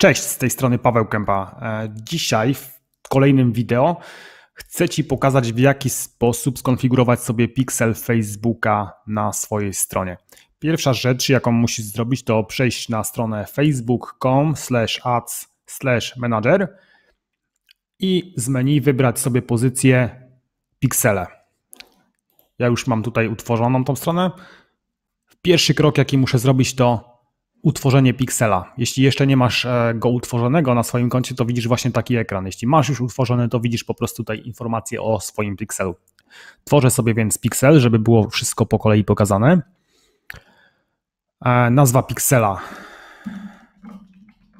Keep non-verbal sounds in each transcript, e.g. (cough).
Cześć, z tej strony Paweł Kępa. E, dzisiaj w kolejnym wideo chcę Ci pokazać, w jaki sposób skonfigurować sobie pixel Facebooka na swojej stronie. Pierwsza rzecz, jaką musisz zrobić, to przejść na stronę facebook.com ads manager i z menu wybrać sobie pozycję piksele. Ja już mam tutaj utworzoną tą stronę. Pierwszy krok, jaki muszę zrobić, to utworzenie piksela. Jeśli jeszcze nie masz e, go utworzonego na swoim koncie, to widzisz właśnie taki ekran. Jeśli masz już utworzony, to widzisz po prostu tutaj informację o swoim pikselu. Tworzę sobie więc piksel, żeby było wszystko po kolei pokazane. E, nazwa piksela.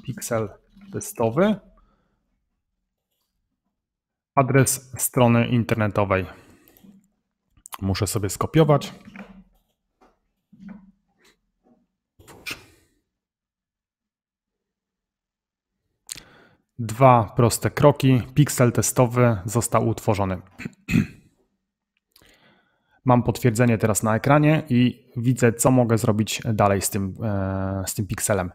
Piksel testowy. Adres strony internetowej. Muszę sobie skopiować. dwa proste kroki. Pixel testowy został utworzony. (clears throat) Mam potwierdzenie teraz na ekranie i widzę, co mogę zrobić dalej z tym, e, z tym pikselem.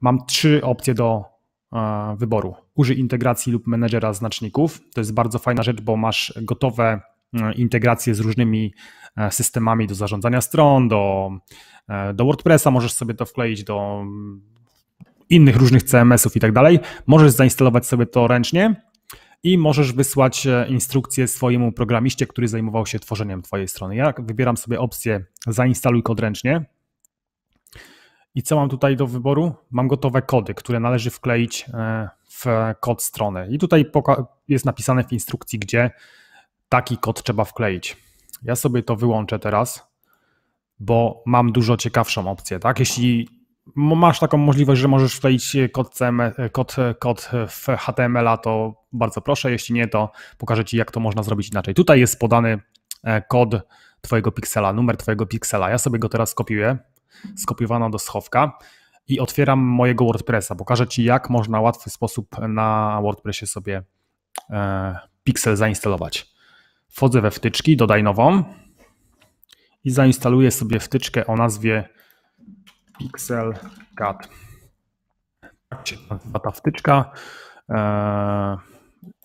Mam trzy opcje do e, wyboru. Użyj integracji lub menedżera znaczników. To jest bardzo fajna rzecz, bo masz gotowe e, integracje z różnymi systemami do zarządzania stron, do, do WordPressa, możesz sobie to wkleić do innych różnych CMS-ów i tak dalej. Możesz zainstalować sobie to ręcznie i możesz wysłać e, instrukcję swojemu programiście, który zajmował się tworzeniem Twojej strony. Ja wybieram sobie opcję zainstaluj kod ręcznie. I co mam tutaj do wyboru? Mam gotowe kody, które należy wkleić e, w kod strony. I tutaj jest napisane w instrukcji, gdzie taki kod trzeba wkleić. Ja sobie to wyłączę teraz, bo mam dużo ciekawszą opcję. Tak? Jeśli masz taką możliwość, że możesz wkleić e, kod, CM, e, kod, e, kod w HTML-a, to bardzo proszę. Jeśli nie, to pokażę Ci, jak to można zrobić inaczej. Tutaj jest podany kod Twojego piksela, numer Twojego piksela. Ja sobie go teraz kopiuję. Skopiowano do schowka i otwieram mojego WordPressa. Pokażę Ci, jak można w łatwy sposób na WordPressie sobie e, piksel zainstalować. Wchodzę we wtyczki, dodaj nową i zainstaluję sobie wtyczkę o nazwie Pixel Cut. Tak się nazywa ta wtyczka.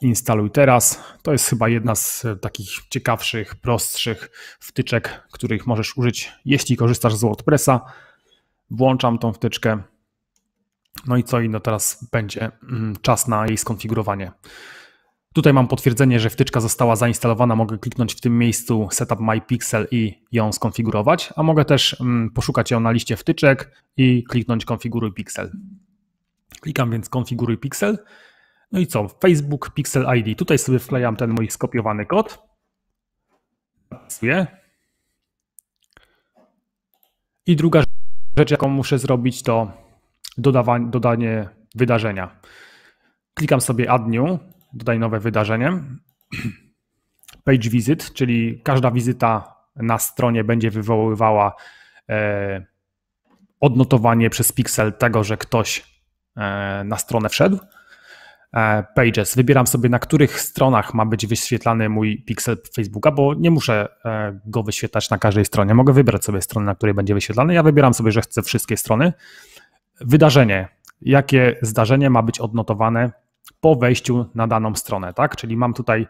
Instaluj teraz. To jest chyba jedna z takich ciekawszych, prostszych wtyczek, których możesz użyć, jeśli korzystasz z WordPressa. Włączam tą wtyczkę. No i co inno teraz będzie mm, czas na jej skonfigurowanie. Tutaj mam potwierdzenie, że wtyczka została zainstalowana. Mogę kliknąć w tym miejscu Setup My Pixel i ją skonfigurować, a mogę też mm, poszukać ją na liście wtyczek i kliknąć Konfiguruj Pixel. Klikam więc Konfiguruj Pixel. No i co? Facebook Pixel ID. Tutaj sobie wklejam ten mój skopiowany kod. Zapisuję. I druga rzecz, jaką muszę zrobić, to dodanie wydarzenia. Klikam sobie Add New dodaj nowe wydarzenie. Page visit, czyli każda wizyta na stronie będzie wywoływała e, odnotowanie przez pixel tego, że ktoś e, na stronę wszedł. E, pages. Wybieram sobie, na których stronach ma być wyświetlany mój pixel Facebooka, bo nie muszę go wyświetlać na każdej stronie. Mogę wybrać sobie stronę, na której będzie wyświetlany. Ja wybieram sobie, że chcę wszystkie strony. Wydarzenie. Jakie zdarzenie ma być odnotowane po wejściu na daną stronę, tak? Czyli mam tutaj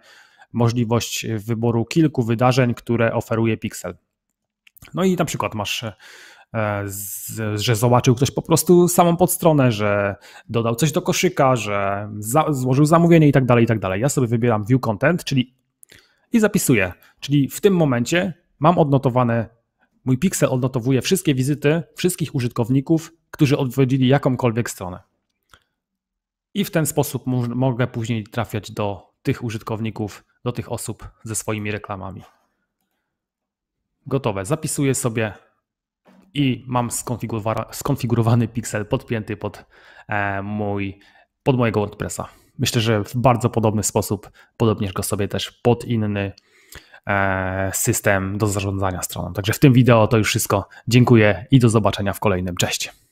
możliwość wyboru kilku wydarzeń, które oferuje Pixel. No i na przykład masz e, że zobaczył ktoś po prostu samą podstronę, że dodał coś do koszyka, że złożył zamówienie i tak dalej, i tak dalej. Ja sobie wybieram view content, czyli i zapisuję. Czyli w tym momencie mam odnotowane, mój pixel odnotowuje wszystkie wizyty wszystkich użytkowników, którzy odwiedzili jakąkolwiek stronę i w ten sposób mogę później trafiać do tych użytkowników, do tych osób ze swoimi reklamami. Gotowe. Zapisuję sobie i mam skonfigurowany pixel podpięty pod, e, mój, pod mojego WordPressa. Myślę, że w bardzo podobny sposób podobnież go sobie też pod inny e, system do zarządzania stroną. Także w tym wideo to już wszystko. Dziękuję i do zobaczenia w kolejnym. Cześć.